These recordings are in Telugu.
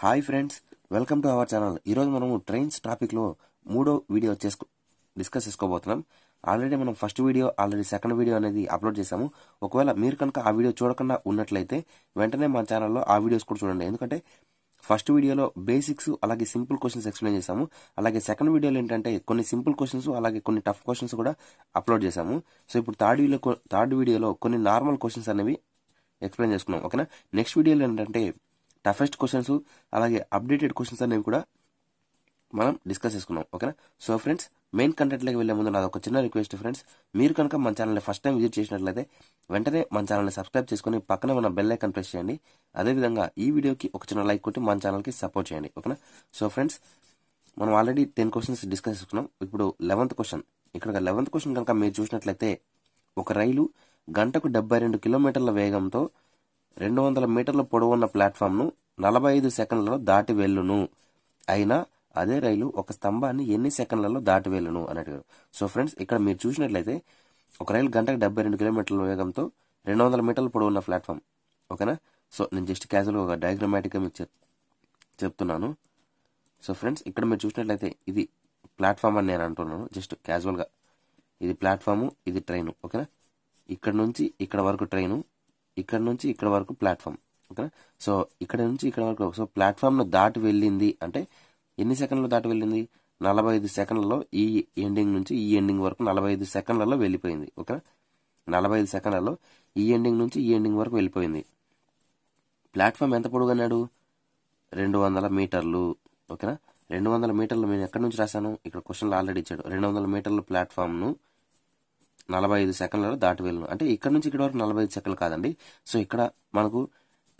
hi friends welcome to our channel ఈరోజు మనము ట్రైన్స్ టాపిక్లో మూడో వీడియో చేసుకు డిస్కస్ చేసుకోబోతున్నాం ఆల్రెడీ మనం first video already second video అనేది అప్లోడ్ చేశాము ఒకవేళ మీరు కనుక ఆ వీడియో చూడకుండా ఉన్నట్లయితే వెంటనే మా ఛానల్లో ఆ వీడియోస్ కూడా చూడండి ఎందుకంటే ఫస్ట్ వీడియోలో బేసిక్స్ అలాగే సింపుల్ క్వశ్చన్స్ ఎక్స్ప్లెయిన్ చేశాము అలాగే సెకండ్ వీడియోలో ఏంటంటే కొన్ని సింపుల్ క్వశ్చన్స్ అలాగే కొన్ని టఫ్ క్వశ్చన్స్ కూడా అప్లోడ్ చేశాము సో ఇప్పుడు థర్డ్ వీడియో థర్డ్ వీడియోలో కొన్ని నార్మల్ క్వశ్చన్స్ అనేవి ఎక్స్ప్లెయిన్ చేసుకున్నాం ఓకేనా నెక్స్ట్ వీడియోలో ఏంటంటే టఫెస్ట్ క్వశ్చన్స్ అలాగే అప్డేటెడ్ క్వశ్చన్స్ అనేవి కూడా మనం డిస్కస్ చేసుకున్నాం ఓకేనా సో ఫ్రెండ్స్ మెయిన్ కంటెంట్లోకి వెళ్లే ముందు నాది ఒక చిన్న రిక్వెస్ట్ ఫ్రెండ్స్ మీరు కనుక మన ఛానల్ని ఫస్ట్ టైం విజిట్ చేసినట్లయితే వెంటనే మన ఛానల్ని సబ్స్క్రైబ్ చేసుకుని పక్కన ఉన్న బెల్ ఐకాన్ ప్రెస్ చేయండి అదేవిధంగా ఈ వీడియోకి ఒక చిన్న లైక్ కొట్టి మన ఛానల్కి సపోర్ట్ చేయండి ఓకేనా సో ఫ్రెండ్స్ మనం ఆల్రెడీ టెన్ క్వశ్చన్స్ డిస్కస్ చేసుకున్నాం ఇప్పుడు లెవెంత్ క్వశ్చన్ ఇక్కడ లెవెంత్ క్వశ్చన్ కనుక మీరు చూసినట్లయితే ఒక రైలు గంటకు డెబ్బై రెండు కిలోమీటర్ల వేగంతో రెండు వందల మీటర్ల పొడవున్న ప్లాట్ఫామ్ను నలభై ఐదు సెకండ్లలో దాటి వెళ్ళును అయినా అదే రైలు ఒక స్తంభాన్ని ఎన్ని సెకండ్లలో దాటి వెళ్ళును అని అడిగారు సో ఫ్రెండ్స్ ఇక్కడ మీరు చూసినట్లయితే ఒక రైలు గంటకు డెబ్బై రెండు కిలోమీటర్ల వేగంతో రెండు వందల మీటర్ల పొడవున్న ప్లాట్ఫామ్ ఓకేనా సో నేను జస్ట్ క్యాజువల్గా ఒక డయాగ్రమాటిక్గా మీకు చెప్తున్నాను సో ఫ్రెండ్స్ ఇక్కడ మీరు చూసినట్లయితే ఇది ప్లాట్ఫామ్ అని నేను అంటున్నాను జస్ట్ క్యాజువల్గా ఇది ప్లాట్ఫాము ఇది ట్రైను ఓకేనా ఇక్కడ నుంచి ఇక్కడ వరకు ట్రైను ఇక్కడ నుంచి ఇక్కడ వరకు ప్లాట్ఫామ్ ఓకేనా సో ఇక్కడ నుంచి ఇక్కడ వరకు సో ప్లాట్ఫామ్ను దాటి వెళ్ళింది అంటే ఎన్ని సెకండ్లు దాటి వెళ్ళింది నలభై ఐదు సెకండ్లలో ఈ ఎండింగ్ నుంచి ఈ ఎండింగ్ వరకు నలభై ఐదు సెకండ్లలో వెళ్ళిపోయింది ఓకేనా నలభై ఐదు సెకండ్లలో ఈ ఎండింగ్ నుంచి ఈ ఎండింగ్ వరకు వెళ్ళిపోయింది ప్లాట్ఫామ్ ఎంత అన్నాడు రెండు వందల మీటర్లు ఓకేనా రెండు వందల మీటర్లు నేను ఎక్కడి నుంచి రాశాను ఇక్కడ క్వశ్చన్లు ఆల్రెడీ ఇచ్చాడు రెండు వందల మీటర్ల ప్లాట్ఫామ్ను నలభై ఐదు సెకండ్లలో దాటి వెళ్ళను అంటే ఇక్కడ నుంచి ఇక్కడ వరకు నలభై ఐదు సెకండ్లు కాదండి సో ఇక్కడ మనకు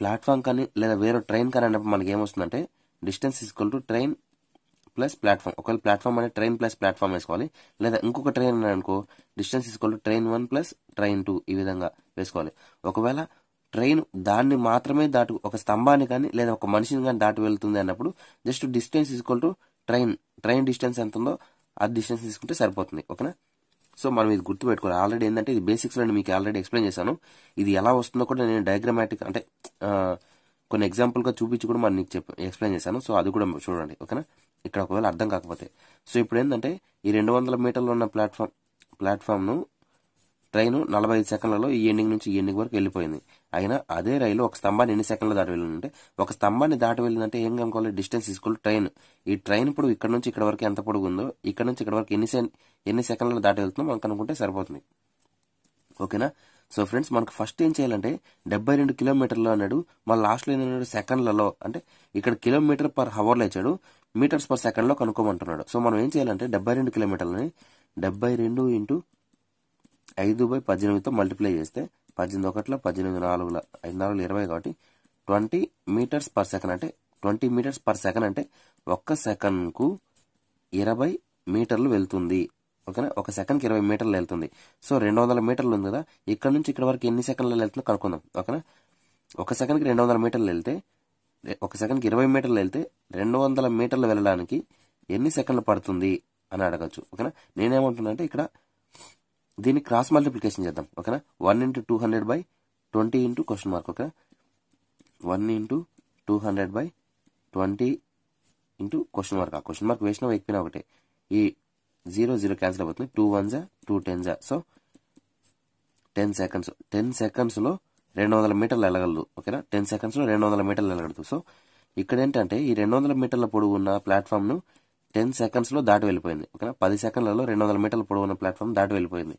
ప్లాట్ఫామ్ కానీ లేదా వేరే ట్రైన్ కానీ అన్నప్పుడు మనకి ఏమొస్తుందంటే distance equal to train plus platform ఒకవేళ ప్లాట్ఫామ్ అనే ట్రైన్ ప్లస్ ప్లాట్ఫామ్ వేసుకోవాలి లేదా ఇంకొక ట్రైన్ అని అనుకో distance equal to train one plus train two ఈ విధంగా వేసుకోవాలి ఒకవేళ ట్రైన్ దాన్ని మాత్రమే దాటు ఒక స్తంభాన్ని కానీ లేదా ఒక మనిషిని కానీ దాటి వెళ్తుంది అన్నప్పుడు just distance equal to train train distance ఎంత ఉందో ఆ డిస్టెన్స్ తీసుకుంటే సరిపోతుంది ఓకేనా సో మనం ఇది గుర్తుపెట్టుకోవాలి ఆల్రెడీ ఏంటంటే ఇది బేసిక్స్లో మీకు ఆల్రెడీ ఎక్స్ప్లెయిన్ చేశాను ఇది ఎలా వస్తుందో కూడా నేను డయాగ్రామాటిక్ అంటే కొన్ని ఎగ్జాంపుల్గా చూపించి కూడా మనం చెప్ ఎక్స్ప్లెయిన్ చేశాను సో అది కూడా చూడండి ఓకేనా ఇక్కడ ఒకవేళ అర్థం కాకపోతే సో ఇప్పుడు ఏంటంటే ఈ రెండు వందల మీటర్లు ఉన్న ప్లాట్ఫామ్ ప్లాట్ఫామ్ను ట్రైన్ నలభై ఐదు సెకండ్లలో ఈ ఎండింగ్ నుంచి ఈ ఎండింగ్ వరకు వెళ్ళిపోయింది అయినా అదే రైలు ఒక స్తంభాన్ని ఎన్ని సెకండ్లు దాటి వెళ్ళిందంటే ఒక స్తంభాన్ని దాటి వెళ్ళిందంటే ఏం కనుకోవాలి డిస్టెన్స్ తీసుకోవాలి ట్రైన్ ఈ ట్రైన్ ఇప్పుడు ఇక్కడ నుంచి ఇక్కడ వరకు ఎంత పొడుగు ఉందో ఇక్కడ నుంచి ఇక్కడ వరకు ఎన్ని ఎన్ని సెకండ్లు దాటి వెళ్తుందో మనకు అనుకుంటే సరిపోతుంది ఓకేనా సో ఫ్రెండ్స్ మనకు ఫస్ట్ ఏం చేయాలంటే డెబ్బై రెండు కిలోమీటర్లు అన్నాడు మన లాస్ట్లో ఏంటన్నాడు సెకండ్లలో అంటే ఇక్కడ కిలోమీటర్ పర్ హవర్లో ఇచ్చాడు మీటర్స్ పర్ సెకండ్లో కనుక్కోమంటున్నాడు సో మనం ఏం చేయాలంటే డెబ్బై రెండు కిలోమీటర్లని డెబ్బై రెండు ఇంటూ ఐదు బై పద్దెనిమిదితో మల్టిప్లై చేస్తే పద్దెనిమిది ఒకటిలో పద్దెనిమిది నాలుగుల ఐదు నాలుగు ఇరవై కాబట్టి ట్వంటీ మీటర్స్ పర్ సెకండ్ అంటే ట్వంటీ మీటర్స్ పర్ సెకండ్ అంటే ఒక్క సెకండ్కు ఇరవై మీటర్లు వెళ్తుంది ఓకేనా ఒక సెకండ్కి ఇరవై మీటర్లు వెళ్తుంది సో రెండు వందల మీటర్లు ఉంది కదా ఇక్కడ నుంచి ఇక్కడ వరకు ఎన్ని సెకండ్లు వెళ్తుందో కనుక్కుందాం ఓకేనా ఒక సెకండ్కి రెండు వందల మీటర్లు వెళ్తే ఒక సెకండ్కి ఇరవై మీటర్లు వెళ్తే రెండు వందల మీటర్లు వెళ్ళడానికి ఎన్ని సెకండ్లు పడుతుంది అని అడగచ్చు ఓకేనా నేనేమంటున్నా అంటే ఇక్కడ దీన్ని క్రాస్ మల్టిప్లికేషన్ చేద్దాం ఓకేనా one into two hundred by twenty into question mark okay one into two hundred by twenty into question mark ఆ క్వశ్చన్ మార్క్ వేసినా ఎక్కినా ఒకటే ఈ జీరో జీరో క్యాన్సిల్ అయిపోతుంది టూ వన్ జా టూ టెన్ జా సో టెన్ సెకండ్స్ టెన్ సెకండ్స్లో రెండు వందల మీటర్లు వెళ్ళగలదు ఓకేనా టెన్ సెకండ్స్లో రెండు వందల మీటర్లు వెళ్ళగలదు సో ఇక్కడ ఏంటంటే ఈ రెండు వందల మీటర్ల పొడవు ఉన్న ప్లాట్ఫామ్ను టెన్ సెకండ్స్లో దాటి వెళ్ళిపోయింది ఓకేనా పది సెకండ్లలో రెండు వందల మీటర్ల ఉన్న ప్లాట్ఫామ్ దాటి వెళ్ళిపోయింది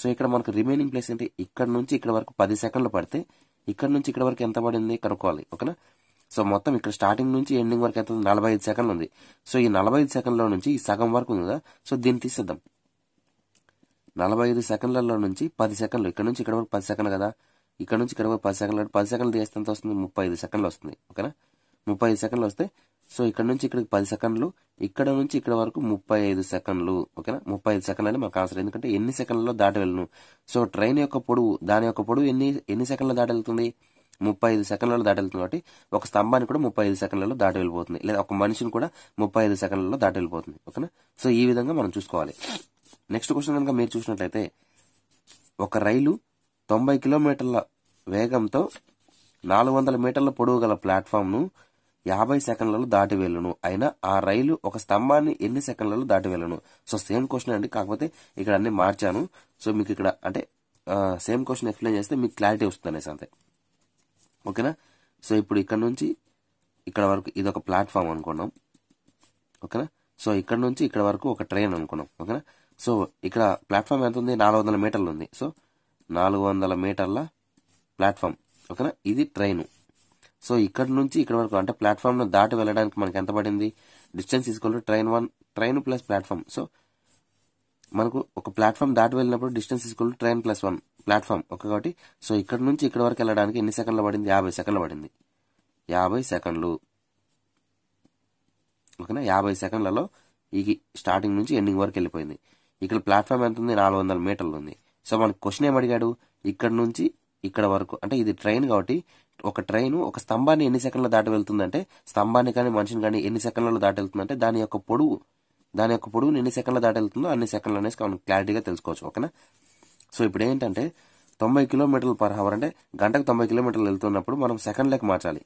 సో ఇక్కడ మనకు రిమైనింగ్ ప్లేస్ ఏంటి ఇక్కడ నుంచి ఇక్కడ వరకు పది సెకండ్లు పడితే ఇక్కడ నుంచి ఇక్కడ వరకు ఎంత పడింది కనుక్కోవాలి ఓకేనా సో మొత్తం ఇక్కడ స్టార్టింగ్ నుంచి ఎండింగ్ వరకు ఎంత నలభై ఐదు సెకండ్లు ఉంది సో ఈ నలభై ఐదు సెకండ్లో నుంచి ఈ సగం వరకు ఉంది కదా సో దీన్ని తీసేద్దాం నలభై ఐదు సెకండ్లలో నుంచి పది సెకండ్లు ఇక్కడ నుంచి ఇక్కడ వరకు పది సెకండ్లు కదా ఇక్కడ నుంచి ఇక్కడ వరకు పది సెకండ్లు పది సెకండ్లు తీస్తే ఎంత వస్తుంది ముప్పై ఐదు సెకండ్లు వస్తుంది ఓకేనా ముప్పై ఐదు సెకండ్లు వస్తే సో ఇక్కడ నుంచి ఇక్కడికి పది సెకండ్లు ఇక్కడ నుంచి ఇక్కడ వరకు ముప్పై ఐదు సెకండ్లు ఓకేనా ముప్పై ఐదు సెకండ్ అని మాకు ఆన్సర్ ఎందుకంటే ఎన్ని సెకండ్లలో దాటి వెళ్ళను సో ట్రైన్ యొక్క పొడవు దాని యొక్క పొడవు ఎన్ని ఎన్ని సెకండ్లు దాటి వెళ్తుంది ముప్పై ఐదు సెకండ్లలో దాటి వెళ్తుంది కాబట్టి ఒక స్తంభాన్ని కూడా ముప్పై ఐదు సెకండ్లలో దాటి వెళ్ళిపోతుంది లేదా ఒక మనిషిని కూడా ముప్పై ఐదు సెకండ్లలో దాటి వెళ్ళిపోతుంది ఓకేనా సో ఈ విధంగా మనం చూసుకోవాలి నెక్స్ట్ క్వశ్చన్ కనుక మీరు చూసినట్లయితే ఒక రైలు తొంభై కిలోమీటర్ల వేగంతో నాలుగు వందల మీటర్ల పొడవు గల ప్లాట్ఫామ్ను యాభై సెకండ్లలో దాటి వెళ్ళను అయినా ఆ రైలు ఒక స్తంభాన్ని ఎన్ని సెకండ్లలో దాటి వెళ్ళను సో సేమ్ క్వశ్చన్ అండి కాకపోతే ఇక్కడ అన్ని మార్చాను సో మీకు ఇక్కడ అంటే సేమ్ క్వశ్చన్ ఎక్స్ప్లెయిన్ చేస్తే మీకు క్లారిటీ వస్తుంది అంతే ఓకేనా సో ఇప్పుడు ఇక్కడ నుంచి ఇక్కడ వరకు ఇది ఒక ప్లాట్ఫామ్ అనుకున్నాం ఓకేనా సో ఇక్కడ నుంచి ఇక్కడ వరకు ఒక ట్రైన్ అనుకున్నాం ఓకేనా సో ఇక్కడ ప్లాట్ఫామ్ ఎంత ఉంది నాలుగు వందల మీటర్లు ఉంది సో నాలుగు వందల మీటర్ల ప్లాట్ఫామ్ ఓకేనా ఇది ట్రైన్ సో ఇక్కడ నుంచి ఇక్కడ వరకు అంటే ప్లాట్ఫామ్ను దాటి వెళ్ళడానికి మనకి ఎంత పడింది డిస్టెన్స్ తీసుకోవాలి train one train plus platform so మనకు ఒక ప్లాట్ఫామ్ దాటి వెళ్ళినప్పుడు డిస్టెన్స్ తీసుకోవాలి ట్రైన్ ప్లస్ వన్ ప్లాట్ఫామ్ ఒక కాబట్టి సో ఇక్కడ నుంచి ఇక్కడ వరకు వెళ్ళడానికి ఎన్ని సెకండ్లు పడింది యాభై సెకండ్లు పడింది యాభై సెకండ్లు ఓకేనా యాభై సెకండ్లలో ఈ స్టార్టింగ్ నుంచి ఎండింగ్ వరకు వెళ్ళిపోయింది ఇక్కడ ప్లాట్ఫామ్ ఎంత ఉంది నాలుగు వందల మీటర్లు ఉంది సో మనకు క్వశ్చన్ ఏం అడిగాడు ఇక్కడ నుంచి ఇక్కడ వరకు అంటే ఇది ట్రైన్ కాబట్టి ఒక ట్రైన్ ఒక స్తంభాన్ని ఎన్ని సెకండ్లు దాటి వెళ్తుందంటే స్తంభాన్ని కానీ మనిషిని కానీ ఎన్ని సెకండ్లలో దాటి వెళ్తుందంటే దాని యొక్క పొడవు దాని యొక్క పొడువు ఎన్ని సెకండ్లు దాటి వెళ్తుందో అన్ని సెకండ్లు అనేసి మనం క్లారిటీగా తెలుసుకోవచ్చు ఓకేనా సో ఇప్పుడు ఏంటంటే తొంభై కిలోమీటర్లు పర్ హవర్ అంటే గంటకు తొంభై కిలోమీటర్లు వెళ్తున్నప్పుడు మనం సెకండ్ లెక్ మార్చాలి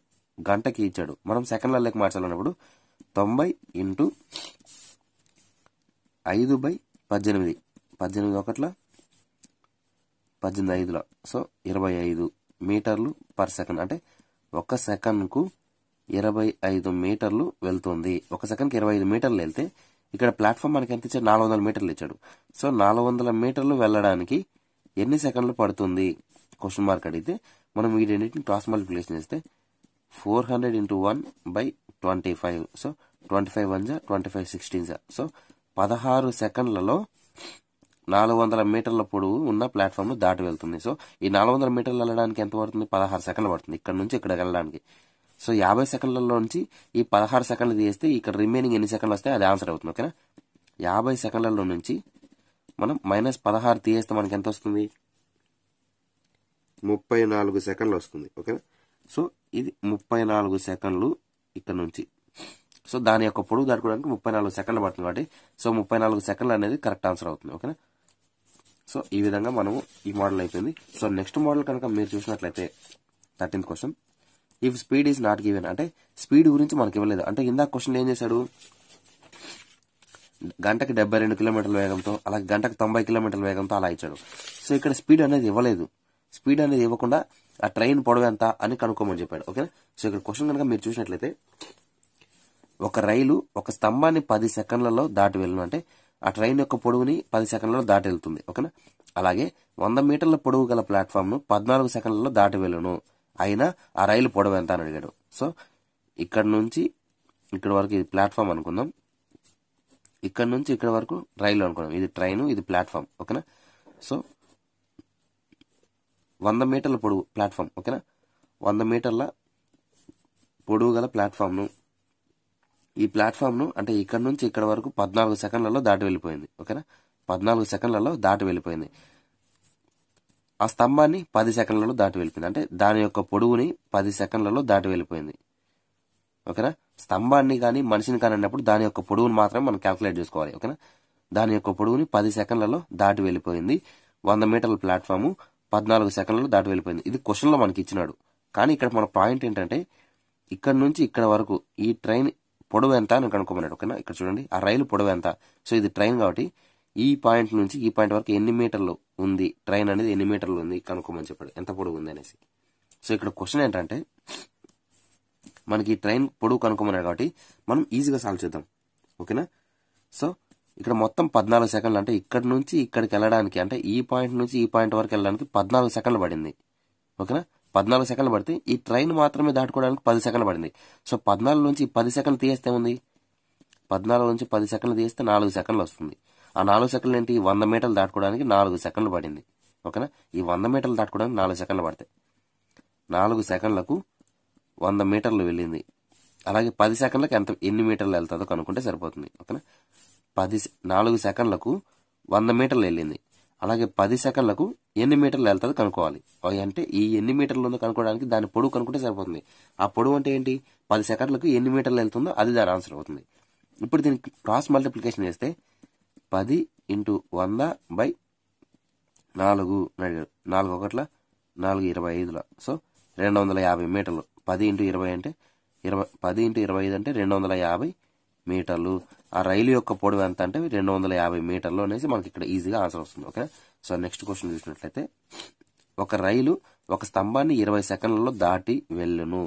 గంటకి ఇచ్చాడు మనం సెకండ్ల సెకండ్లలోకి మార్చాలన్నప్పుడు తొంభై ఇంటూ ఐదు బై పద్దెనిమిది పద్దెనిమిది ఒకట్ల పద్దెనిమిది ఐదులో సో ఇరవై ఐదు మీటర్లు పర్ సెకండ్ అంటే ఒక సెకండ్కు ఇరవై ఐదు మీటర్లు వెళ్తుంది ఒక సెకండ్కి ఇరవై ఐదు మీటర్లు వెళ్తే ఇక్కడ ప్లాట్ఫామ్ మనకి ఎంత ఇచ్చాడు నాలుగు వందల మీటర్లు ఇచ్చాడు సో నాలుగు వందల మీటర్లు వెళ్ళడానికి ఎన్ని సెకండ్లు పడుతుంది క్వశ్చన్ మార్క్ అడిగితే మనం వీటిని క్రాస్ మల్టిప్లికేషన్ చేస్తే four hundred into one by twenty five so twenty five one జా ట్వంటీ ఫైవ్ సిక్స్టీన్ జా సో పదహారు సెకండ్లలో నాలుగు వందల మీటర్ల పొడవు ఉన్న ప్లాట్ఫామ్ ను దాటి వెళ్తుంది సో ఈ నాలుగు వందల మీటర్లు వెళ్ళడానికి ఎంత పడుతుంది పదహారు సెకండ్లు పడుతుంది ఇక్కడ నుంచి ఇక్కడ వెళ్ళడానికి సో యాభై సెకండ్లలో నుంచి ఈ పదహారు సెకండ్లు తీస్తే ఇక్కడ రిమైనింగ్ ఎన్ని సెకండ్లు వస్తే అది ఆన్సర్ అవుతుంది ఓకేనా యాభై సెకండ్లలో నుంచి మనం మైనస్ పదహారు తీస్తే మనకి ఎంత వస్తుంది ముప్పై నాలుగు సెకండ్లు వస్తుంది ఓకేనా సో ఇది ముప్పై నాలుగు సెకండ్లు ఇక్కడ నుంచి సో దాని యొక్క పొడుగు దాటుకోవడానికి ముప్పై నాలుగు సెకండ్లు పడుతుంది కాబట్టి సో ముప్పై నాలుగు సెకండ్లు అనేది కరెక్ట్ ఆన్సర్ అవుతుంది ఓకేనా సో ఈ విధంగా మనము ఈ మోడల్ అయిపోయింది సో నెక్స్ట్ మోడల్ కనుక మీరు చూసినట్లయితే thirteenth question if speed is not given అంటే స్పీడ్ గురించి మనకి ఇవ్వలేదు అంటే ఇందా క్వశ్చన్ ఏం చేశాడు గంటకి డెబ్బై రెండు కిలోమీటర్ల వేగంతో అలా గంటకు తొంభై కిలోమీటర్ల వేగంతో అలా ఇచ్చాడు సో ఇక్కడ స్పీడ్ అనేది ఇవ్వలేదు స్పీడ్ అనేది ఇవ్వకుండా ఆ ట్రైన్ పొడవు ఎంత అని కనుక్కోమని చెప్పాడు ఓకేనా సో ఇక్కడ క్వశ్చన్ కనుక మీరు చూసినట్లయితే ఒక రైలు ఒక స్తంభాన్ని పది సెకండ్లలో దాటి వెళ్ళను అంటే ఆ ట్రైన్ యొక్క పొడవుని పది సెకండ్లలో దాటి వెళ్తుంది ఓకేనా అలాగే వంద మీటర్ల పొడవు గల ప్లాట్ఫామ్ను పద్నాలుగు సెకండ్లలో దాటి వెళ్ళను అయినా ఆ రైలు పొడవు ఎంత అని అడిగాడు సో ఇక్కడ నుంచి ఇక్కడ వరకు ఇది ప్లాట్ఫామ్ అనుకుందాం ఇక్కడ నుంచి ఇక్కడ వరకు రైలు అనుకున్నాం ఇది ట్రైన్ ఇది ప్లాట్ఫామ్ ఓకేనా సో వంద మీటర్ల పొడవు ప్లాట్ఫామ్ ఓకేనా వంద మీటర్ల పొడవు గల ప్లాట్ఫామ్ను ఈ ప్లాట్ఫామ్ను అంటే ఇక్కడ నుంచి ఇక్కడ వరకు పద్నాలుగు సెకండ్లలో దాటి వెళ్ళిపోయింది ఓకేనా పద్నాలుగు సెకండ్లలో దాటి వెళ్ళిపోయింది ఆ స్తంభాన్ని పది సెకండ్లలో దాటి వెళ్ళిపోయింది అంటే దాని యొక్క పొడవుని పది సెకండ్లలో దాటి వెళ్ళిపోయింది ఓకేనా స్తంభాన్ని కానీ మనిషిని కానీ అన్నప్పుడు దాని యొక్క పొడవుని మాత్రం మనం క్యాల్కులేట్ చేసుకోవాలి ఓకేనా దాని యొక్క పొడవుని పది సెకండ్లలో దాటి వెళ్ళిపోయింది వంద మీటర్ల ప్లాట్ఫాము పద్నాలుగు సెకండ్లలో దాటి వెళ్ళిపోయింది ఇది క్వశ్చన్లో మనకి ఇచ్చినాడు కానీ ఇక్కడ మన పాయింట్ ఏంటంటే ఇక్కడ నుంచి ఇక్కడ వరకు ఈ ట్రైన్ పొడవు ఎంత అని కనుక్కోమన్నాడు ఓకేనా ఇక్కడ చూడండి ఆ రైలు పొడవు ఎంత సో ఇది ట్రైన్ కాబట్టి ఈ పాయింట్ నుంచి ఈ పాయింట్ వరకు ఎన్ని మీటర్లు ఉంది ట్రైన్ అనేది ఎన్ని మీటర్లు ఉంది కనుక్కోమని చెప్పాడు ఎంత పొడవు ఉంది అనేసి సో ఇక్కడ క్వశ్చన్ ఏంటంటే మనకి ట్రైన్ పొడవు కనుక్కోమన్నాడు కాబట్టి మనం ఈజీగా సాల్వ్ చేద్దాం ఓకేనా సో ఇక్కడ మొత్తం పద్నాలుగు సెకండ్లు అంటే ఇక్కడ నుంచి ఇక్కడికి వెళ్ళడానికి అంటే ఈ పాయింట్ నుంచి ఈ పాయింట్ వరకు వెళ్ళడానికి పద్నాలుగు సెకండ్లు పడింది ఓకేనా పద్నాలుగు సెకండ్లు పడితే ఈ ట్రైన్ మాత్రమే దాటుకోవడానికి పది సెకండ్లు పడింది సో పద్నాలుగు నుంచి పది సెకండ్లు తీయేస్తే ఉంది పద్నాలుగు నుంచి పది సెకండ్లు తీస్తే నాలుగు సెకండ్లు వస్తుంది ఆ నాలుగు సెకండ్లు ఏంటి వంద మీటర్లు దాటుకోవడానికి నాలుగు సెకండ్లు పడింది ఓకేనా ఈ వంద మీటర్లు దాటుకోవడానికి నాలుగు సెకండ్లు పడతాయి నాలుగు సెకండ్లకు వంద మీటర్లు వెళ్ళింది అలాగే పది సెకండ్లకు ఎంత ఎన్ని మీటర్లు వెళ్తుందో కనుక్కుంటే సరిపోతుంది ఓకేనా పది నాలుగు సెకండ్లకు వంద మీటర్లు వెళ్ళింది అలాగే పది సెకండ్లకు ఎన్ని మీటర్లు వెళ్తుంది కనుక్కోవాలి అంటే ఈ ఎన్ని మీటర్లు ఉందో కనుక్కోవడానికి దాని పొడవు కనుక్కుంటే సరిపోతుంది ఆ పొడవు అంటే ఏంటి పది సెకండ్లకు ఎన్ని మీటర్లు వెళ్తుందో అది దాని ఆన్సర్ అవుతుంది ఇప్పుడు దీనికి క్రాస్ మల్టిప్లికేషన్ చేస్తే పది ఇంటూ వంద బై నాలుగు నాలుగు ఒకట్ల నాలుగు ఇరవై ఐదుల సో రెండు వందల యాభై మీటర్లు పది ఇంటూ ఇరవై అంటే ఇరవై పది ఇంటూ ఇరవై ఐదు అంటే రెండు వందల యాభై మీటర్లు ఆ రైలు యొక్క పొడవు ఎంత అంటే రెండు వందల యాభై మీటర్లు అనేసి మనకి ఇక్కడ ఈజీగా ఆన్సర్ వస్తుంది ఓకే సో నెక్స్ట్ క్వశ్చన్ చూసినట్లయితే ఒక రైలు ఒక స్తంభాన్ని ఇరవై సెకండ్లలో దాటి వెళ్ళును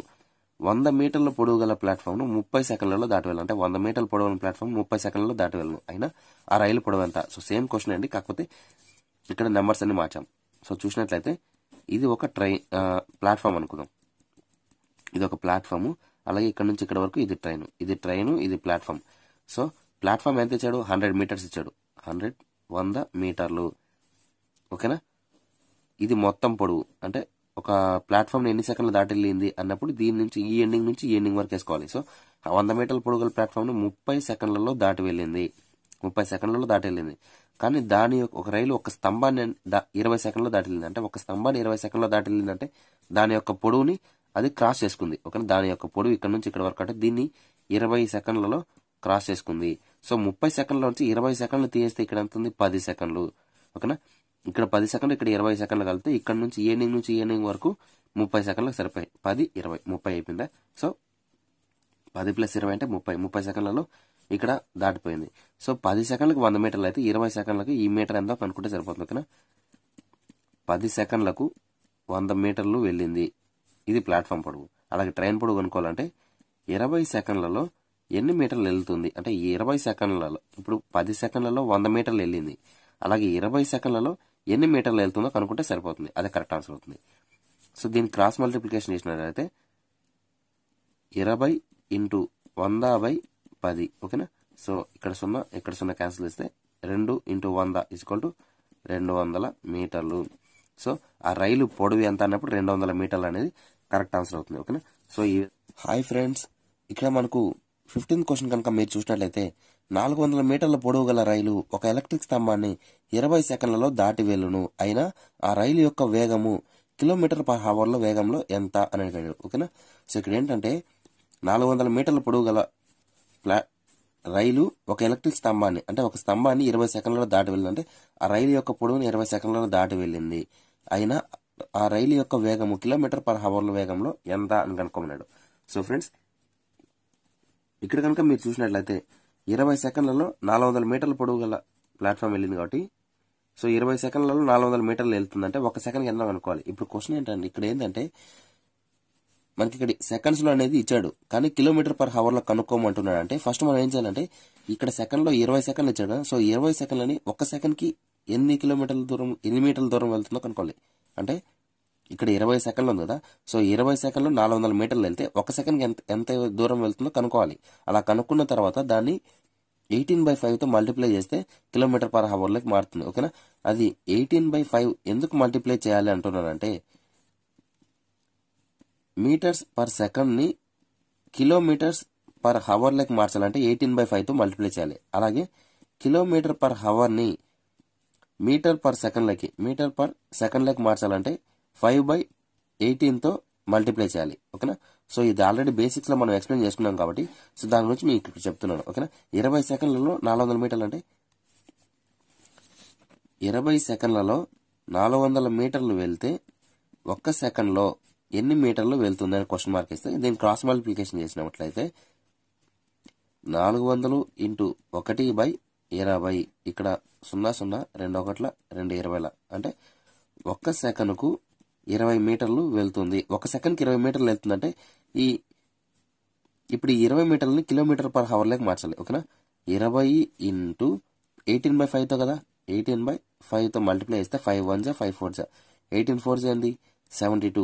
వంద మీటర్ల పొడవు గల ను ముప్పై సెకండ్లలో దాటి వెళ్ళను అంటే వంద మీటర్ల పొడవు గల ప్లాట్ఫామ్ ముప్పై సెకండ్లలో దాటి వెళ్ళను అయినా ఆ రైలు పొడవు ఎంత సో సేమ్ క్వశ్చన్ అండి కాకపోతే ఇక్కడ నెంబర్స్ అన్ని మార్చాం సో చూసినట్లయితే ఇది ఒక ట్రైన్ ప్లాట్ఫామ్ అనుకుందాం ఇది ఒక ప్లాట్ఫామ్ అలాగే ఇక్కడ నుంచి ఇక్కడ వరకు ఇది ట్రైన్ ఇది ట్రైన్ ఇది ప్లాట్ఫామ్ సో ప్లాట్ఫామ్ ఎంత ఇచ్చాడు హండ్రెడ్ మీటర్స్ ఇచ్చాడు హండ్రెడ్ వంద మీటర్లు ఓకేనా ఇది మొత్తం పొడవు అంటే ఒక ప్లాట్ఫామ్ ఎన్ని సెకండ్లు వెళ్ళింది అన్నప్పుడు దీని నుంచి ఈ ఎండింగ్ నుంచి ఈ ఎండింగ్ వరకు వేసుకోవాలి సో వంద మీటర్ల పొడవు గల ప్లాట్ఫామ్ని ముప్పై సెకండ్లలో దాటి వెళ్ళింది ముప్పై సెకండ్లలో దాటి వెళ్ళింది కానీ దాని ఒక రైలు ఒక స్తంభాన్ని ఇరవై సెకండ్లో దాటిల్లింది అంటే ఒక స్తంభాన్ని ఇరవై సెకండ్లో దాటిల్లింది అంటే దాని యొక్క పొడవుని అది క్రాస్ చేసుకుంది ఒక దాని యొక్క పొడవు ఇక్కడ నుంచి ఇక్కడ వరకు అంటే దీన్ని ఇరవై సెకండ్లలో క్రాస్ చేసుకుంది సో ముప్పై సెకండ్ల నుంచి ఇరవై సెకండ్లు తీయేస్తే ఇక్కడ ఎంత ఉంది పది సెకండ్లు ఓకేనా ఇక్కడ పది సెకండ్లు ఇక్కడ ఇరవై సెకండ్లు కలిపితే ఇక్కడ నుంచి ఈవినింగ్ నుంచి ఈవినింగ్ వరకు ముప్పై సెకండ్లకు సరిపోయి పది ఇరవై ముప్పై అయిపోయిందా సో పది ప్లస్ ఇరవై అంటే ముప్పై ముప్పై సెకండ్లలో ఇక్కడ దాటిపోయింది సో పది సెకండ్లకు వంద మీటర్లు అయితే ఇరవై సెకండ్లకు ఈ మీటర్ ఎంతో కనుక్కుంటే సరిపోతుంది ఓకేనా పది సెకండ్లకు వంద మీటర్లు వెళ్ళింది ఇది ప్లాట్ఫామ్ పొడవు అలాగే ట్రైన్ పొడవు కనుక్కోవాలంటే ఇరవై సెకండ్లలో ఎన్ని మీటర్లు వెళ్తుంది అంటే ఇరవై సెకండ్లలో ఇప్పుడు పది సెకండ్లలో వంద మీటర్లు వెళ్ళింది అలాగే ఇరవై సెకండ్లలో ఎన్ని మీటర్లు వెళ్తుందో కనుక్కుంటే సరిపోతుంది అదే కరెక్ట్ ఆన్సర్ అవుతుంది సో దీని క్రాస్ మల్టిప్లికేషన్ చేసినట్లయితే ఇరవై ఇంటూ వంద బై పది ఓకేనా సో ఇక్కడ సున్నా ఇక్కడ సున్నా క్యాన్సిల్ చేస్తే రెండు ఇంటూ వంద ఈక్వల్ టు రెండు వందల మీటర్లు సో ఆ రైలు పొడవు ఎంత అన్నప్పుడు రెండు వందల మీటర్లు అనేది కరెక్ట్ ఆన్సర్ అవుతుంది ఓకేనా సో ఈ హాయ్ ఫ్రెండ్స్ ఇక్కడ మనకు ఫిఫ్టీన్త్ క్వశ్చన్ కనుక మీరు చూసినట్లయితే నాలుగు వందల మీటర్ల పొడవు గల రైలు ఒక ఎలక్ట్రిక్ స్తంభాన్ని ఇరవై సెకండ్లలో దాటి వెళ్ళును అయినా ఆ రైలు యొక్క వేగము కిలోమీటర్ పర్ హవర్లో వేగంలో ఎంత అని అడిగాడు ఓకేనా సో ఇక్కడ ఏంటంటే నాలుగు వందల మీటర్ల పొడవు గల రైలు ఒక ఎలక్ట్రిక్ స్తంభాన్ని అంటే ఒక స్తంభాన్ని ఇరవై సెకండ్లలో దాటి వెళ్ళింది అంటే ఆ రైలు యొక్క పొడవుని ఇరవై సెకండ్లలో దాటి వెళ్ళింది అయినా ఆ రైలు యొక్క వేగము కిలోమీటర్ పర్ హవర్ల వేగంలో ఎంత అని కనుక్కోమన్నాడు సో ఫ్రెండ్స్ ఇక్కడ కనుక మీరు చూసినట్లయితే ఇరవై సెకండ్లలో నాలుగు వందల మీటర్ల పొడవు గల ప్లాట్ఫామ్ వెళ్ళింది కాబట్టి సో ఇరవై సెకండ్లలో నాలుగు వందల మీటర్లు వెళ్తుందంటే ఒక సెకండ్కి ఎంత అనుకోవాలి ఇప్పుడు క్వశ్చన్ ఏంటంటే ఇక్కడ ఏంటంటే మనకి ఇక్కడ సెకండ్స్లో అనేది ఇచ్చాడు కానీ కిలోమీటర్ పర్ లో కనుక్కోమంటున్నాడు అంటే ఫస్ట్ మనం ఏం చేయాలంటే ఇక్కడ సెకండ్లో ఇరవై సెకండ్లు ఇచ్చాడు సో ఇరవై సెకండ్లని ఒక సెకండ్కి ఎన్ని కిలోమీటర్ల దూరం ఎన్ని మీటర్ల దూరం వెళ్తుందో కనుక్కోవాలి అంటే ఇక్కడ ఇరవై సెకండ్లు ఉంది కదా సో ఇరవై సెకండ్లు నాలుగు వందల మీటర్లు వెళ్తే ఒక సెకండ్ ఎంత ఎంత దూరం వెళ్తుందో కనుక్కోవాలి అలా కనుక్కున్న తర్వాత దాన్ని ఎయిటీన్ బై ఫైవ్తో మల్టిప్లై చేస్తే కిలోమీటర్ పర్ అవర్లోకి మారుతుంది ఓకేనా అది ఎయిటీన్ బై ఫైవ్ ఎందుకు మల్టిప్లై చేయాలి అంటున్నానంటే మీటర్స్ పర్ సెకండ్ని కిలోమీటర్స్ పర్ హవర్లోకి మార్చాలంటే ఎయిటీన్ బై ఫైవ్తో మల్టిప్లై చేయాలి అలాగే కిలోమీటర్ పర్ హవర్ని మీటర్ పర్ సెకండ్లకి మీటర్ పర్ సెకండ్లకి మార్చాలంటే ఫైవ్ బై ఎయిటీన్తో మల్టిప్లై చేయాలి ఓకేనా సో ఇది ఆల్రెడీ బేసిక్స్లో మనం ఎక్స్ప్లెయిన్ చేసుకున్నాం కాబట్టి సో దాని గురించి మీకు చెప్తున్నాను ఓకేనా ఇరవై సెకండ్లలో నాలుగు వందల మీటర్లు అంటే ఇరవై సెకండ్లలో నాలుగు వందల మీటర్లు వెళ్తే ఒక్క సెకండ్లో ఎన్ని మీటర్లు వెళ్తుంది అని క్వశ్చన్ మార్క్ ఇస్తే దీన్ని క్రాస్ మల్టిప్లికేషన్ చేసినట్లయితే నాలుగు వందలు ఇంటూ ఒకటి బై ఇరవై ఇక్కడ సున్నా సున్నా రెండు ఒకట్ల రెండు ఇరవైల అంటే ఒక్క సెకనుకు ఇరవై మీటర్లు వెళ్తుంది ఒక సెకండ్కి ఇరవై మీటర్లు వెళ్తుందంటే ఈ ఇప్పుడు ఈ ఇరవై మీటర్లని కిలోమీటర్ పర్ హవర్లోకి మార్చాలి ఓకేనా ఇరవై ఇంటూ ఎయిటీన్ బై ఫైవ్తో కదా ఎయిటీన్ బై ఫైవ్తో మల్టిప్లై చేస్తే ఫైవ్ వన్ జా ఫైవ్ ఫోర్ జా ఎయిటీన్ ఫోర్ జా అండి seventy two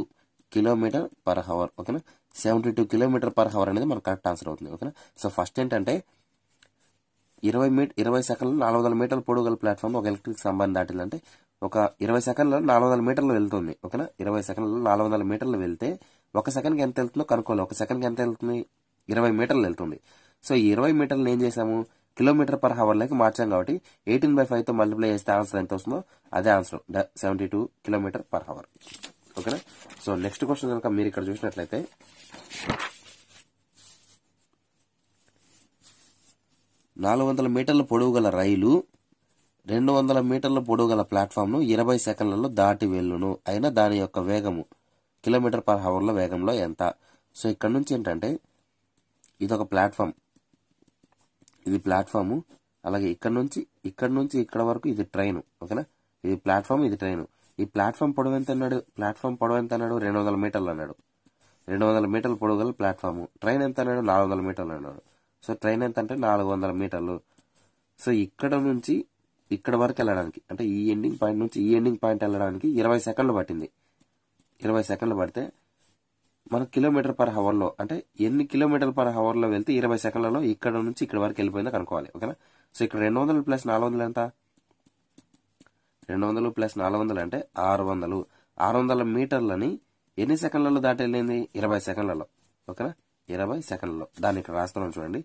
kilometer per hour ఓకేనా seventy two kilometer per hour అనేది మనకు కరెక్ట్ ఆన్సర్ అవుతుంది ఓకేనా సో ఫస్ట్ ఏంటంటే ఇరవై మీ ఇరవై సెకండ్లు నాలుగు వందల మీటర్ల పొడవు గల ప్లాట్ఫామ్ ఒక ఎలక్ట్రిక్ స్తంభాన్ని దాటిందంటే ఒక ఇరవై సెకండ్లలో నాలుగు వందల మీటర్లు వెళ్తుంది ఓకేనా ఇరవై సెకండ్లలో నాలుగు వందల మీటర్లు వెళ్తే ఒక సెకండ్కి ఎంత వెళ్తుందో కనుక్కోవాలి ఒక సెకండ్కి ఎంత వెళ్తుంది ఇరవై మీటర్లు వెళ్తుంది సో ఈ ఇరవై మీటర్లు ఏం చేసాము కిలోమీటర్ పర్ హవర్లోకి మార్చాం కాబట్టి ఎయిటీన్ బై ఫైవ్తో మల్టిప్లై చేస్తే ఆన్సర్ ఎంత వస్తుందో అదే answer seventy two kilometer per hour ఓకేనా సో నెక్స్ట్ క్వశ్చన్ కనుక మీరు ఇక్కడ చూసినట్లయితే నాలుగు వందల మీటర్ల పొడవు రైలు రెండు వందల మీటర్ల పొడవు గల ప్లాట్ఫామ్ను ఇరవై సెకండ్లలో దాటి వెళ్ళును అయినా దాని యొక్క వేగము కిలోమీటర్ పర్ అవర్ల వేగంలో ఎంత సో ఇక్కడ నుంచి ఏంటంటే ఇది ఒక ప్లాట్ఫామ్ ఇది ప్లాట్ఫాము అలాగే ఇక్కడ నుంచి ఇక్కడ నుంచి ఇక్కడ వరకు ఇది ట్రైన్ ఓకేనా ఇది ప్లాట్ఫామ్ ఇది ట్రైన్ ఈ ప్లాట్ఫామ్ పొడవు ఎంత అన్నాడు ప్లాట్ఫామ్ పొడవు ఎంత అన్నాడు రెండు వందల మీటర్లు అన్నాడు రెండు వందల మీటర్ల పొడవు గల ప్లాట్ఫామ్ ట్రైన్ ఎంత అన్నాడు నాలుగు వందల మీటర్లు అన్నాడు సో ట్రైన్ ఎంత అంటే నాలుగు వందల మీటర్లు సో ఇక్కడ నుంచి ఇక్కడ వరకు వెళ్ళడానికి అంటే ఈ ఎండింగ్ పాయింట్ నుంచి ఈ ఎండింగ్ పాయింట్ వెళ్ళడానికి ఇరవై సెకండ్లు పట్టింది ఇరవై సెకండ్లు పడితే మనం కిలోమీటర్ పర్ హవర్లో అంటే ఎన్ని కిలోమీటర్ పర్ హవర్లో వెళ్తే ఇరవై సెకండ్లలో ఇక్కడ నుంచి ఇక్కడ వరకు వెళ్ళిపోయిందో కనుక్కోవాలి ఓకేనా సో ఇక్కడ రెండు వందలు ప్లస్ నాలుగు వందలు ఎంత రెండు వందలు ప్లస్ నాలుగు వందలు అంటే ఆరు వందలు ఆరు వందల మీటర్లని ఎన్ని సెకండ్లలో దాటి వెళ్ళింది ఇరవై సెకండ్లలో ఓకేనా ఇరవై సెకండ్లలో దాన్ని ఇక్కడ రాస్తున్నాను చూడండి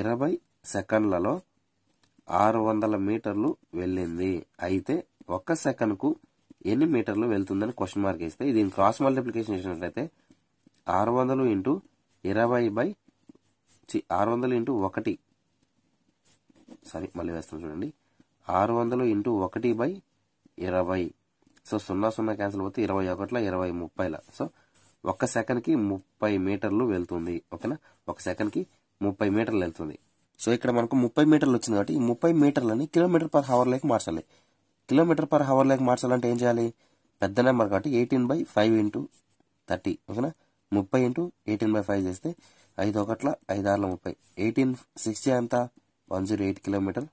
ఇరవై సెకండ్లలో ఆరు వందల మీటర్లు వెళ్ళింది అయితే ఒక్క సెకండ్కు ఎన్ని మీటర్లు వెళ్తుందని క్వశ్చన్ మార్క్ ఇస్తే దీని క్రాస్ మల్టిప్లికేషన్ చేసినట్లయితే ఆరు వందలు ఇంటూ ఇరవై బై ఆరు వందలు ఇంటూ ఒకటి సారీ మళ్ళీ వేస్తాను చూడండి ఆరు వందలు ఇంటూ ఒకటి బై ఇరవై సో సున్నా సున్నా క్యాన్సిల్ పోతే ఇరవై ఒకటిలో ఇరవై ముప్పైలో సో ఒక్క సెకండ్కి ముప్పై మీటర్లు వెళ్తుంది ఓకేనా ఒక సెకండ్కి ముప్పై మీటర్లు వెళ్తుంది సో ఇక్కడ మనకు ముప్పై మీటర్లు వచ్చింది కాబట్టి ఈ ముప్పై మీటర్లని కిలోమీటర్ పర్ హవర్ లేక మార్చాలి కిలోమీటర్ పర్ హవర్ లేక మార్చాలంటే ఏం చేయాలి పెద్ద నెంబర్ కాబట్టి eighteen by five into thirty ఓకేనా ముప్పై ఇంటూ ఎయిటీన్ బై ఫైవ్ చేస్తే ఐదు ఒకట్ల ఐదు ఆరుల ముప్పై ఎయిటీన్ సిక్స్టీ ఎంత one zero eight kilometer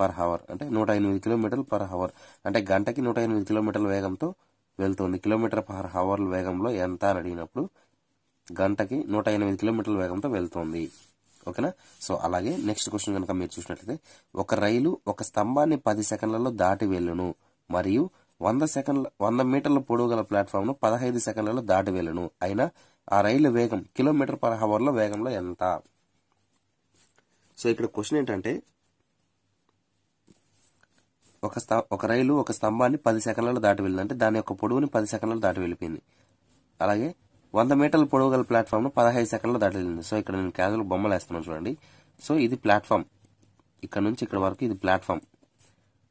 per hour అంటే నూట ఎనిమిది కిలోమీటర్లు పర్ హవర్ అంటే గంటకి నూట ఎనిమిది కిలోమీటర్ల వేగంతో వెళ్తుంది కిలోమీటర్ పర్ హవర్ వేగంలో ఎంత అని అడిగినప్పుడు గంటకి నూట ఎనిమిది కిలోమీటర్ల వేగంతో వెళ్తుంది ఓకేనా సో అలాగే నెక్స్ట్ క్వశ్చన్ కనుక మీరు చూసినట్లయితే ఒక రైలు ఒక స్తంభాన్ని పది సెకండ్లలో దాటి వెళ్ళును మరియు వంద సెకండ్ల వంద మీటర్ల పొడవు గల ప్లాట్ఫామ్ను పదహైదు సెకండ్లలో దాటి వెళ్ళును అయినా ఆ రైలు వేగం కిలోమీటర్ పర్ హవర్లో వేగంలో ఎంత సో ఇక్కడ క్వశ్చన్ ఏంటంటే ఒక ఒక రైలు ఒక స్తంభాన్ని పది సెకండ్లలో దాటి వెళ్ళిందంటే దాని యొక్క పొడవుని పది సెకండ్లలో దాటి వెళ్ళిపోయింది అలాగే వంద మీటర్ల పొడవు గల ను పదహైదు సెకండ్లో దాటి వెళ్ళింది సో ఇక్కడ నేను క్యాజువల్ బొమ్మలు వేస్తున్నాను చూడండి సో ఇది ప్లాట్ఫామ్ ఇక్కడ నుంచి ఇక్కడ వరకు ఇది ప్లాట్ఫామ్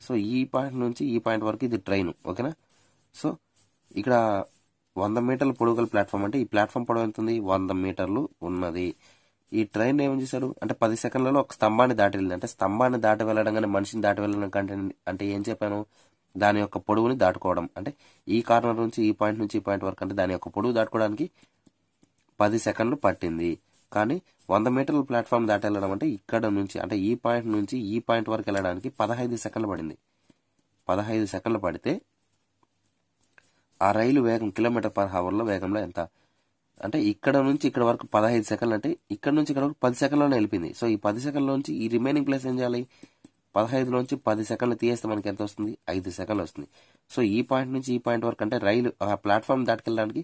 సో ఈ పాయింట్ నుంచి ఈ పాయింట్ వరకు ఇది ట్రైన్ ఓకేనా సో ఇక్కడ వంద మీటర్ల పొడవు గల ప్లాట్ఫామ్ అంటే ఈ ప్లాట్ఫామ్ పొడవు ఎంత ఉంది వంద మీటర్లు ఉన్నది ఈ ట్రైన్ ఏం చేశారు అంటే పది సెకండ్లలో ఒక స్తంభాన్ని దాటి వెళ్ళింది అంటే స్తంభాన్ని దాటి వెళ్ళడం కానీ మనిషిని దాటి వెళ్ళడం కంటే అంటే ఏం చెప్పాను దాని యొక్క పొడవుని దాటుకోవడం అంటే ఈ కార్నర్ నుంచి ఈ పాయింట్ నుంచి ఈ పాయింట్ వరకు అంటే దాని యొక్క పొడవు దాటుకోవడానికి పది సెకండ్లు పట్టింది కానీ వంద మీటర్ల ప్లాట్ఫామ్ దాటి వెళ్ళడం అంటే ఇక్కడ నుంచి అంటే ఈ పాయింట్ నుంచి ఈ పాయింట్ వరకు వెళ్ళడానికి పదహైదు సెకండ్లు పడింది పదహైదు సెకండ్లు పడితే ఆ రైలు వేగం కిలోమీటర్ పర్ హవర్లో వేగంలో ఎంత అంటే ఇక్కడ నుంచి ఇక్కడ వరకు పదహైదు సెకండ్లు అంటే ఇక్కడ నుంచి ఇక్కడ వరకు పది సెకండ్లోనే వెళ్ళిపోయింది సో ఈ పది నుంచి ఈ రిమైనింగ్ ప్లేస్ ఏం చేయాలి నుంచి పది సెకండ్లు తీయేస్తే మనకి ఎంత వస్తుంది ఐదు సెకండ్లు వస్తుంది సో ఈ పాయింట్ నుంచి ఈ పాయింట్ వరకు అంటే రైలు ఆ ప్లాట్ఫామ్ దాటుకెళ్ళడానికి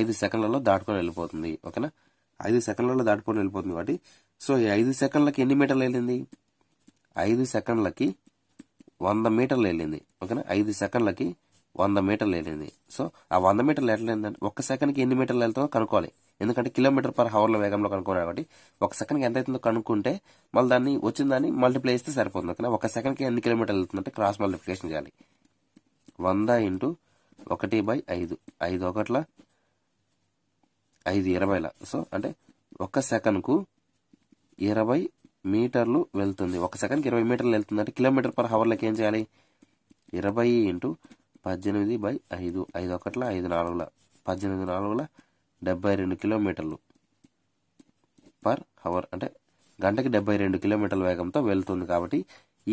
ఐదు సెకండ్లలో దాటుకొని వెళ్ళిపోతుంది ఓకేనా ఐదు సెకండ్లలో దాటుకొని వెళ్ళిపోతుంది కాబట్టి సో ఈ ఐదు సెకండ్లకి ఎన్ని మీటర్లు వెళ్ళింది ఐదు సెకండ్లకి వంద మీటర్లు వెళ్ళింది ఓకేనా ఐదు సెకండ్లకి వంద మీటర్లు వెళ్ళింది సో ఆ వంద మీటర్లు ఎట్లా ఒక సెకండ్కి ఎన్ని మీటర్లు వెళ్తామో కనుక్కోవాలి ఎందుకంటే కిలోమీటర్ పర్ అవర్ల వేగంలో కనుక్కున్నాడు కాబట్టి ఒక సెకండ్కి ఎంత అవుతుందో కనుక్కుంటే మళ్ళీ దాన్ని వచ్చిన దాన్ని మల్టిప్లై చేస్తే సరిపోతుంది కానీ ఒక సెకండ్కి ఎన్ని కిలోమీటర్లు వెళ్తుందంటే క్రాస్ మల్టిప్లికేషన్ చేయాలి వంద ఇంటూ ఒకటి బై ఐదు ఐదు ఒకట్ల ఐదు ఇరవైల సో అంటే ఒక సెకండ్కు ఇరవై మీటర్లు వెళ్తుంది ఒక సెకండ్కి ఇరవై మీటర్లు వెళ్తుంది అంటే కిలోమీటర్ పర్ అవర్లకి ఏం చేయాలి ఇరవై ఇంటూ పద్దెనిమిది బై ఐదు ఐదు ఒకట్ల ఐదు నాలుగుల పద్దెనిమిది నాలుగుల డెబ్బై రెండు కిలోమీటర్లు పర్ హవర్ అంటే గంటకి డెబ్బై రెండు కిలోమీటర్ల వేగంతో వెళ్తుంది కాబట్టి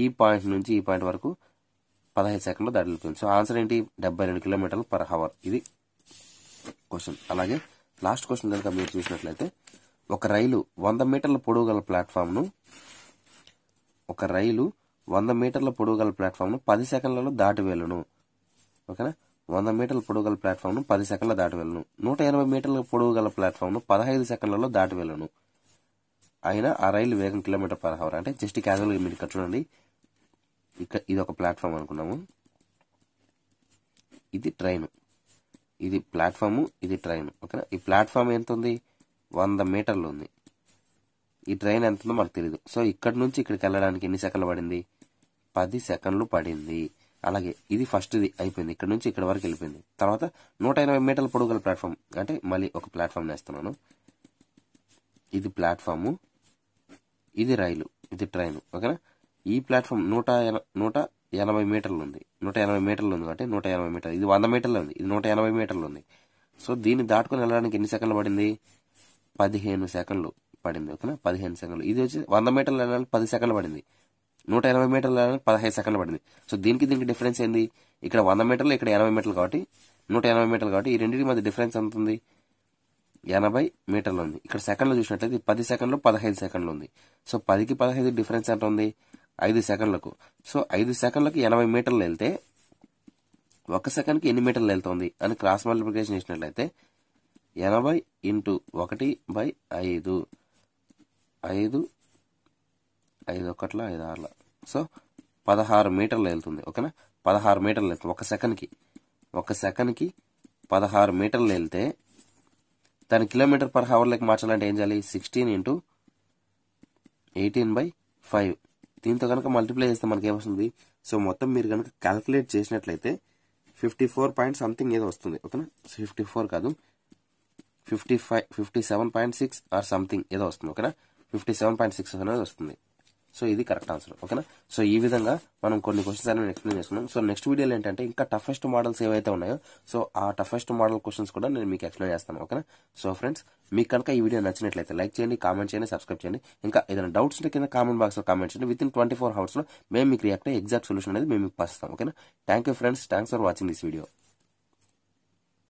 ఈ పాయింట్ నుంచి ఈ పాయింట్ వరకు పదహైదు సెకండ్లు దాటిపోతుంది సో ఆన్సర్ ఏంటి డెబ్బై రెండు కిలోమీటర్లు పర్ హవర్ ఇది క్వశ్చన్ అలాగే లాస్ట్ క్వశ్చన్ కనుక మీరు చూసినట్లయితే ఒక రైలు వంద మీటర్ల పొడవు గల ప్లాట్ఫామ్ను ఒక రైలు వంద మీటర్ల పొడవు గల ప్లాట్ఫామ్ను పది సెకండ్లలో దాటి వెళ్ళను ఓకేనా వంద మీటర్ల పొడవు గల ప్లాట్ఫామ్ను పది సెకండ్ల దాటి వెళ్ళను నూట ఎనభై మీటర్ల పొడవు గల ప్లాట్ఫామ్ను పదహైదు సెకండ్లలో దాటి వెళ్ళను అయినా ఆ రైలు వేగం కిలోమీటర్ పర్ అవర్ అంటే జస్ట్ క్యాజువల్గా మీరు ఇక్కడ చూడండి ఇక్కడ ఇది ఒక ప్లాట్ఫామ్ అనుకున్నాము ఇది ట్రైన్ ఇది ప్లాట్ఫామ్ ఇది ట్రైన్ ఓకేనా ఈ ప్లాట్ఫామ్ ఎంత ఉంది వంద మీటర్లు ఉంది ఈ ట్రైన్ ఎంత ఉందో మనకు తెలియదు సో ఇక్కడ నుంచి ఇక్కడికి వెళ్ళడానికి ఎన్ని సెకండ్లు పడింది పది సెకండ్లు పడింది అలాగే ఇది ఫస్ట్ది అయిపోయింది ఇక్కడ నుంచి ఇక్కడ వరకు వెళ్ళిపోయింది తర్వాత నూట ఎనభై మీటర్ల పొడుగుల ప్లాట్ఫామ్ అంటే మళ్ళీ ఒక ప్లాట్ఫామ్ నేస్తున్నాను ఇది ప్లాట్ఫాము ఇది రైలు ఇది ట్రైన్ ఓకేనా ఈ ప్లాట్ఫామ్ నూట నూట ఎనభై మీటర్లు ఉంది నూట ఎనభై మీటర్లు ఉంది అంటే నూట ఎనభై మీటర్లు ఇది వంద మీటర్లు ఉంది ఇది నూట ఎనభై మీటర్లు ఉంది సో దీన్ని దాటుకొని వెళ్ళడానికి ఎన్ని సెకండ్లు పడింది పదిహేను సెకండ్లు పడింది ఓకేనా పదిహేను సెకండ్లు ఇది వచ్చి వంద మీటర్లు వెళ్ళడానికి పది సెకండ్లు పడింది నూట ఎనభై మీటర్లు పదహైదు సెకండ్లు పడింది సో దీనికి దీనికి డిఫరెన్స్ ఏంది ఇక్కడ వంద మీటర్లు ఇక్కడ ఎనభై మీటర్లు కాబట్టి నూట ఎనభై మీటర్లు కాబట్టి ఈ రెండింటి మధ్య డిఫరెన్స్ ఎంత ఉంది ఎనభై మీటర్లు ఉంది ఇక్కడ సెకండ్లు చూసినట్లయితే పది సెకండ్లు పదహైదు సెకండ్లు ఉంది సో పదికి పదహైదు డిఫరెన్స్ ఎంత ఉంది ఐదు సెకండ్లకు సో ఐదు సెకండ్లకు ఎనభై మీటర్లు వెళ్తే ఒక సెకండ్కి ఎన్ని మీటర్లు వెళ్తుంది అని క్రాస్ మల్టిప్లికేషన్ చేసినట్లయితే ఎనభై ఇంటూ ఒకటి బై ఐదు ఐదు ఐదు ఒకట్ల ఐదు ఆరుల సో పదహారు మీటర్లు వెళ్తుంది ఓకేనా పదహారు మీటర్లు వెళ్తుంది ఒక సెకండ్కి ఒక సెకండ్కి పదహారు మీటర్లు వెళ్తే దాని కిలోమీటర్ పర్ లెక్క మార్చాలంటే ఏం చేయాలి sixteen into eighteen by five దీంతో కనుక మల్టిప్లై చేస్తే మనకి ఏమొస్తుంది సో మొత్తం మీరు కనుక క్యాల్కులేట్ చేసినట్లయితే ఫిఫ్టీ ఫోర్ పాయింట్ సంథింగ్ ఏదో వస్తుంది ఓకేనా ఫిఫ్టీ ఫోర్ కాదు fifty five fifty seven point six or something ఏదో వస్తుంది ఓకేనా ఫిఫ్టీ సెవెన్ పాయింట్ సిక్స్ అనేది వస్తుంది సో ఇది కరెక్ట్ ఆన్సర్ ఓకేనా సో ఈ విధంగా మనం కొన్ని క్వశ్చన్స్ అనేవి ఎక్స్ప్లెయిన్ చేసుకున్నాం సో నెక్స్ట్ వీడియోలో ఏంటంటే ఇంకా టఫెస్ట్ మోడల్స్ ఏవైతే ఉన్నాయో సో ఆ టఫెస్ట్ మోడల్ క్వశ్చన్స్ కూడా నేను మీకు ఎక్స్ప్లెయిన్ చేస్తాను ఓకేనా సో ఫ్రెండ్స్ మీకు కనుక ఈ వీడియో నచ్చినట్లయితే లైక్ చేయండి కామెంట్ చేయండి సబ్స్క్రైబ్ చేయండి ఇంకా ఏదైనా డౌట్స్ ఉంటే కింద కామెంట్ బాక్స్లో కామెంట్ చేయండి విత్ ట్వంటీ ఫోర్ అవర్స్లో మేము మీకు రియాక్ట్ ఎగ్జాక్ట్ సొల్యూషన్ అనేది మేము మీకు పాస్తాం ఓకేనా thank you friends thanks for watching this video